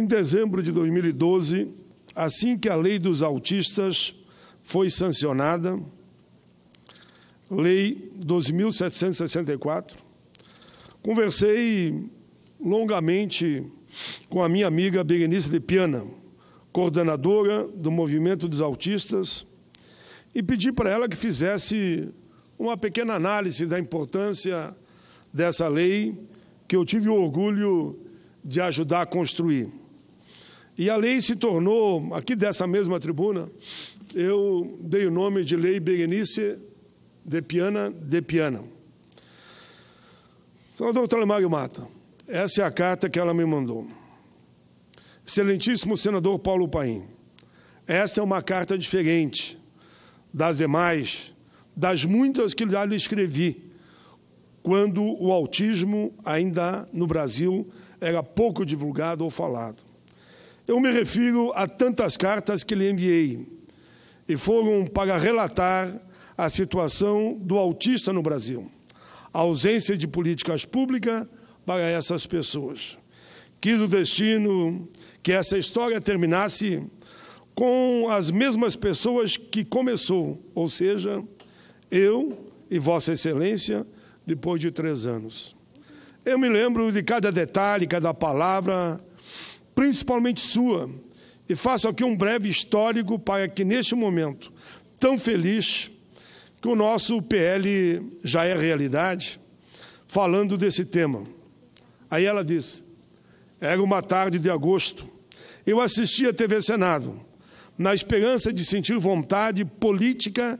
Em dezembro de 2012, assim que a Lei dos Autistas foi sancionada, Lei 12.764), conversei longamente com a minha amiga Berenice de Piana, coordenadora do Movimento dos Autistas, e pedi para ela que fizesse uma pequena análise da importância dessa lei que eu tive o orgulho de ajudar a construir. E a lei se tornou, aqui dessa mesma tribuna, eu dei o nome de Lei Berenice de Piana de Piana. Senador Telemário Mata, essa é a carta que ela me mandou. Excelentíssimo senador Paulo Paim, esta é uma carta diferente das demais, das muitas que já lhe escrevi, quando o autismo ainda no Brasil era pouco divulgado ou falado. Eu me refiro a tantas cartas que lhe enviei, e foram para relatar a situação do autista no Brasil, a ausência de políticas públicas para essas pessoas. Quis o destino que essa história terminasse com as mesmas pessoas que começou, ou seja, eu e Vossa Excelência, depois de três anos. Eu me lembro de cada detalhe, cada palavra, principalmente sua, e faço aqui um breve histórico para que neste momento tão feliz que o nosso PL já é realidade, falando desse tema. Aí ela disse: era uma tarde de agosto, eu assisti a TV Senado, na esperança de sentir vontade política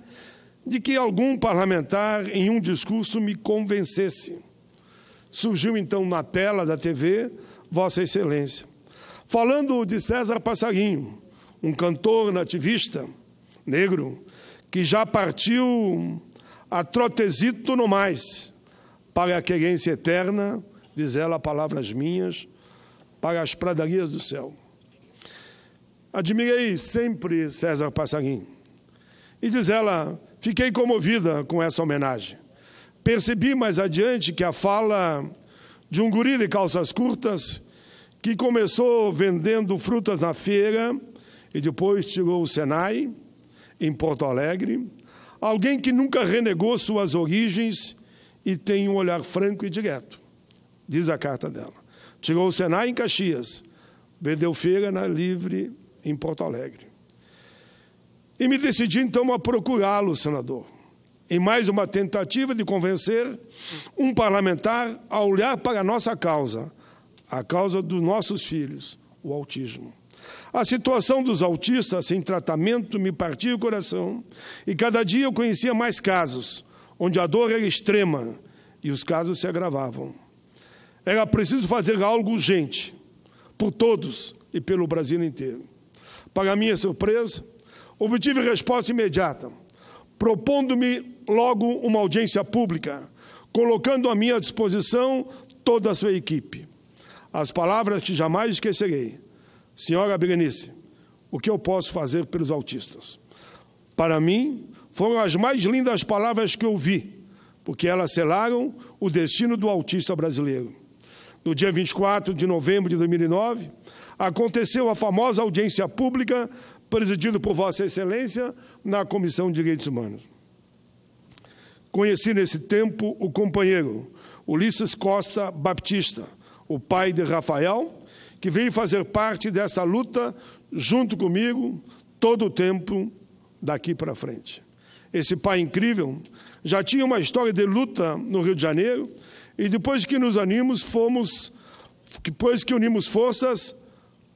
de que algum parlamentar em um discurso me convencesse. Surgiu então na tela da TV Vossa Excelência. Falando de César Passarinho, um cantor nativista negro que já partiu a trotesito no mais para a querência eterna, diz ela palavras minhas, para as pradarias do céu. Admirei sempre César Passarinho. E diz ela, fiquei comovida com essa homenagem. Percebi mais adiante que a fala de um guri de calças curtas que começou vendendo frutas na feira e depois tirou o Senai, em Porto Alegre. Alguém que nunca renegou suas origens e tem um olhar franco e direto, diz a carta dela. Tirou o Senai em Caxias, vendeu feira na Livre, em Porto Alegre. E me decidi então a procurá-lo, senador, em mais uma tentativa de convencer um parlamentar a olhar para a nossa causa a causa dos nossos filhos, o autismo. A situação dos autistas sem tratamento me partia o coração e cada dia eu conhecia mais casos onde a dor era extrema e os casos se agravavam. Era preciso fazer algo urgente por todos e pelo Brasil inteiro. Para minha surpresa, obtive resposta imediata, propondo-me logo uma audiência pública, colocando à minha disposição toda a sua equipe as palavras que jamais esquecerei. Senhora Berenice, o que eu posso fazer pelos autistas? Para mim, foram as mais lindas palavras que eu vi, porque elas selaram o destino do autista brasileiro. No dia 24 de novembro de 2009, aconteceu a famosa audiência pública presidida por Vossa Excelência na Comissão de Direitos Humanos. Conheci nesse tempo o companheiro Ulisses Costa Baptista, o pai de Rafael, que veio fazer parte dessa luta junto comigo todo o tempo daqui para frente. Esse pai incrível já tinha uma história de luta no Rio de Janeiro e depois que nos animos fomos depois que unimos forças,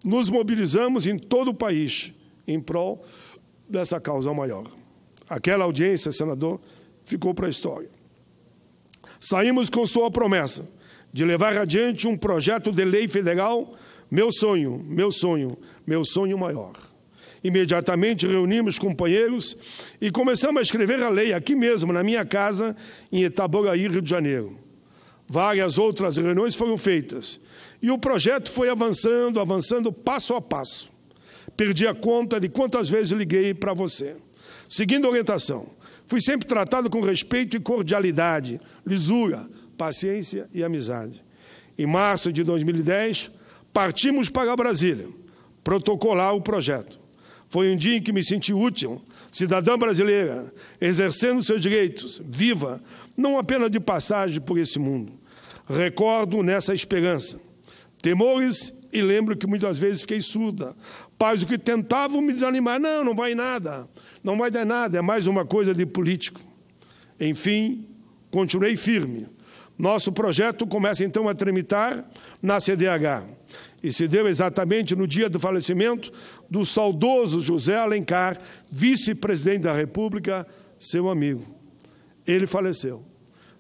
nos mobilizamos em todo o país em prol dessa causa maior. Aquela audiência, senador, ficou para a história. Saímos com sua promessa de levar adiante um projeto de lei federal, meu sonho, meu sonho, meu sonho maior. Imediatamente reunimos companheiros e começamos a escrever a lei aqui mesmo, na minha casa, em Itaboraí, Rio de Janeiro. Várias outras reuniões foram feitas e o projeto foi avançando, avançando passo a passo. Perdi a conta de quantas vezes liguei para você. Seguindo a orientação, fui sempre tratado com respeito e cordialidade, lisura, paciência e amizade. Em março de 2010, partimos para Brasília, protocolar o projeto. Foi um dia em que me senti útil, cidadã brasileira, exercendo seus direitos, viva, não apenas de passagem por esse mundo. Recordo nessa esperança. Temores e lembro que muitas vezes fiquei surda. Pais que tentavam me desanimar, não, não vai nada, não vai dar nada, é mais uma coisa de político. Enfim, continuei firme nosso projeto começa então a tramitar na CDH e se deu exatamente no dia do falecimento do saudoso José Alencar, vice-presidente da República, seu amigo. Ele faleceu.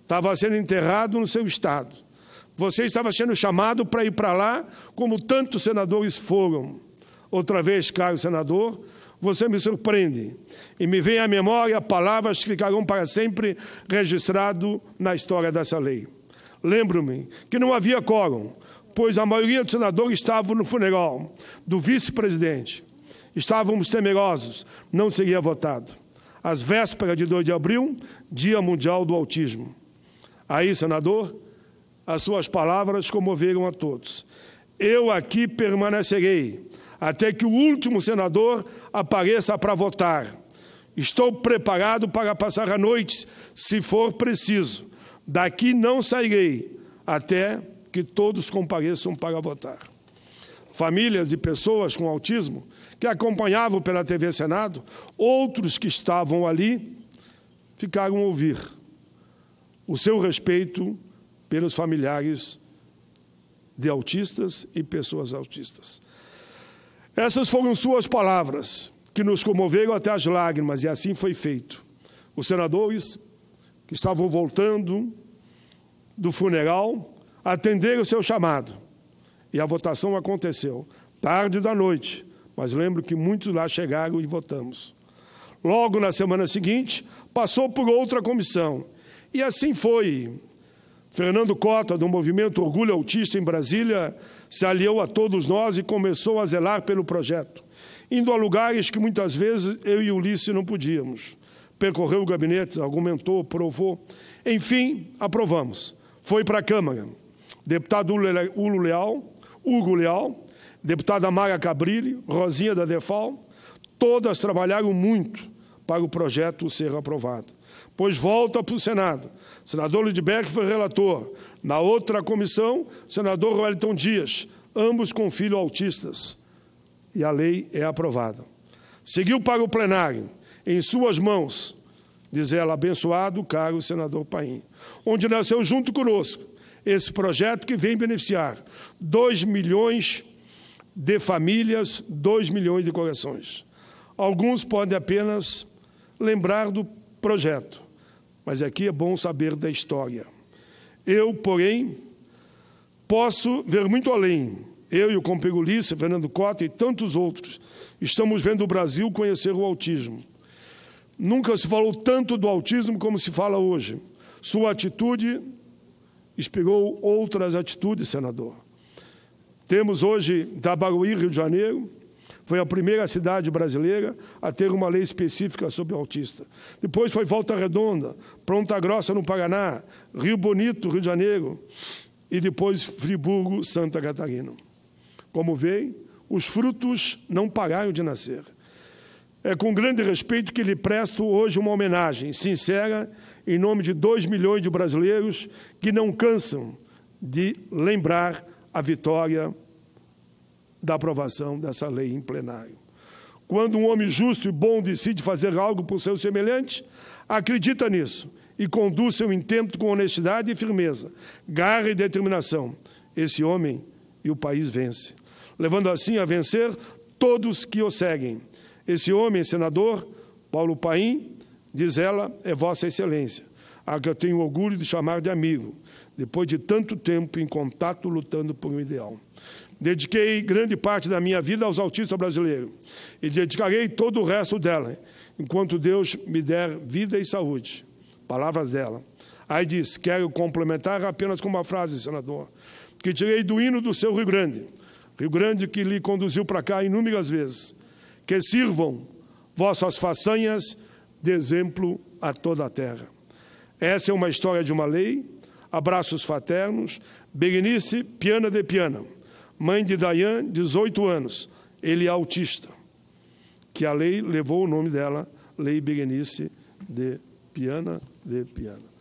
Estava sendo enterrado no seu estado. Você estava sendo chamado para ir para lá, como tantos senadores foram. Outra vez, caro senador, você me surpreende. E me vem à memória palavras que ficarão para sempre registrado na história dessa lei. Lembro-me que não havia quórum, pois a maioria dos senadores estava no funeral do vice-presidente. Estávamos temerosos, não seria votado. Às vésperas de 2 de abril, Dia Mundial do Autismo. Aí, senador, as suas palavras comoveram a todos. Eu aqui permanecerei até que o último senador apareça para votar. Estou preparado para passar a noite, se for preciso. Daqui não sairei até que todos compareçam para votar. Famílias de pessoas com autismo que acompanhavam pela TV Senado, outros que estavam ali, ficaram a ouvir o seu respeito pelos familiares de autistas e pessoas autistas. Essas foram suas palavras, que nos comoveram até as lágrimas, e assim foi feito. Os senadores, que estavam voltando do funeral, atenderam o seu chamado, e a votação aconteceu, tarde da noite, mas lembro que muitos lá chegaram e votamos. Logo na semana seguinte, passou por outra comissão, e assim foi. Fernando Cota, do movimento Orgulho Autista em Brasília, se aliou a todos nós e começou a zelar pelo projeto, indo a lugares que muitas vezes eu e Ulisse não podíamos. Percorreu o gabinete, argumentou, provou. Enfim, aprovamos. Foi para a Câmara. Deputado Ulo Leal, Hugo Leal, deputada Mara Cabrilli, Rosinha da Defal, todas trabalharam muito para o projeto ser aprovado. Pois volta para o Senado. O senador Lidbeck foi relator. Na outra comissão, o senador Wellington Dias, ambos com filhos autistas. E a lei é aprovada. Seguiu para o plenário, em suas mãos, diz ela, abençoado caro senador Paim, onde nasceu junto conosco esse projeto que vem beneficiar 2 milhões de famílias, 2 milhões de corações. Alguns podem apenas lembrar do projeto, mas aqui é bom saber da história. Eu, porém, posso ver muito além. Eu e o Compegulícia, Fernando Cota e tantos outros estamos vendo o Brasil conhecer o autismo. Nunca se falou tanto do autismo como se fala hoje. Sua atitude inspirou outras atitudes, senador. Temos hoje Dabaruí, Rio de Janeiro, foi a primeira cidade brasileira a ter uma lei específica sobre o autista. Depois foi Volta Redonda, Pronta Grossa no Paraná, Rio Bonito, Rio de Janeiro, e depois Friburgo, Santa Catarina. Como veem, os frutos não pararam de nascer. É com grande respeito que lhe presto hoje uma homenagem sincera em nome de dois milhões de brasileiros que não cansam de lembrar a vitória da aprovação dessa lei em plenário. Quando um homem justo e bom decide fazer algo por seu semelhante, acredita nisso e conduz seu intento com honestidade e firmeza, garra e determinação. Esse homem e o país vence, levando assim a vencer todos que o seguem. Esse homem, senador Paulo Paim, diz ela, é Vossa Excelência, a que eu tenho orgulho de chamar de amigo, depois de tanto tempo em contato lutando por um ideal. Dediquei grande parte da minha vida aos autistas brasileiros e dedicarei todo o resto dela, enquanto Deus me der vida e saúde. Palavras dela. Aí diz: quero complementar apenas com uma frase, senador, que tirei do hino do seu Rio Grande, Rio Grande que lhe conduziu para cá inúmeras vezes. Que sirvam vossas façanhas de exemplo a toda a terra. Essa é uma história de uma lei. Abraços fraternos. Berenice Piana de Piana mãe de Dayan, 18 anos. Ele é autista. Que a lei levou o nome dela, Lei Begenice de Piana de Piana.